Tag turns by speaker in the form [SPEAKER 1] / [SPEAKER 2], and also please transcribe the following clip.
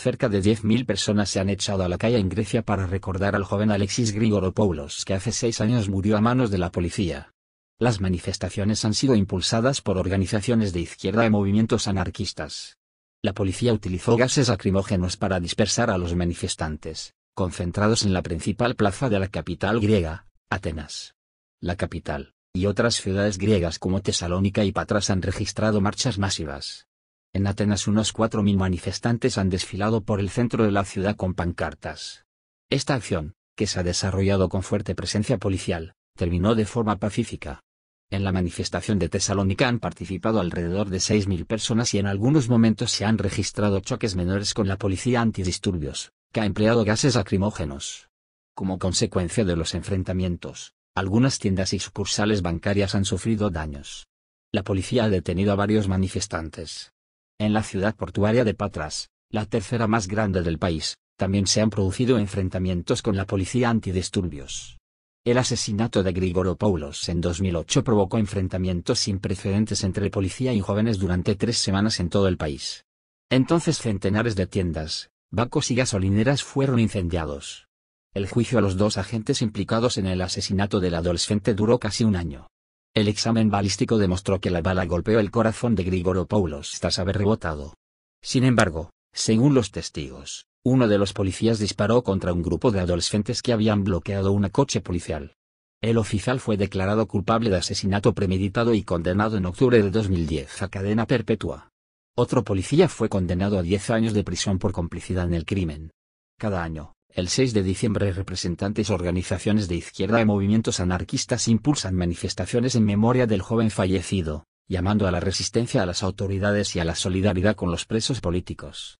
[SPEAKER 1] Cerca de 10.000 personas se han echado a la calle en Grecia para recordar al joven Alexis Grigoropoulos que hace seis años murió a manos de la policía. Las manifestaciones han sido impulsadas por organizaciones de izquierda y movimientos anarquistas. La policía utilizó gases lacrimógenos para dispersar a los manifestantes, concentrados en la principal plaza de la capital griega, Atenas. La capital, y otras ciudades griegas como Tesalónica y Patras han registrado marchas masivas. En Atenas unos 4.000 manifestantes han desfilado por el centro de la ciudad con pancartas. Esta acción, que se ha desarrollado con fuerte presencia policial, terminó de forma pacífica. En la manifestación de Tesalónica han participado alrededor de 6.000 personas y en algunos momentos se han registrado choques menores con la policía antidisturbios, que ha empleado gases lacrimógenos. Como consecuencia de los enfrentamientos, algunas tiendas y sucursales bancarias han sufrido daños. La policía ha detenido a varios manifestantes. En la ciudad portuaria de Patras, la tercera más grande del país, también se han producido enfrentamientos con la policía antidisturbios. El asesinato de Paulos en 2008 provocó enfrentamientos sin precedentes entre policía y jóvenes durante tres semanas en todo el país. Entonces centenares de tiendas, bancos y gasolineras fueron incendiados. El juicio a los dos agentes implicados en el asesinato del adolescente duró casi un año. El examen balístico demostró que la bala golpeó el corazón de Grigoro Paulos tras haber rebotado. Sin embargo, según los testigos, uno de los policías disparó contra un grupo de adolescentes que habían bloqueado un coche policial. El oficial fue declarado culpable de asesinato premeditado y condenado en octubre de 2010 a cadena perpetua. Otro policía fue condenado a 10 años de prisión por complicidad en el crimen. Cada año, el 6 de diciembre representantes organizaciones de izquierda y movimientos anarquistas impulsan manifestaciones en memoria del joven fallecido, llamando a la resistencia a las autoridades y a la solidaridad con los presos políticos.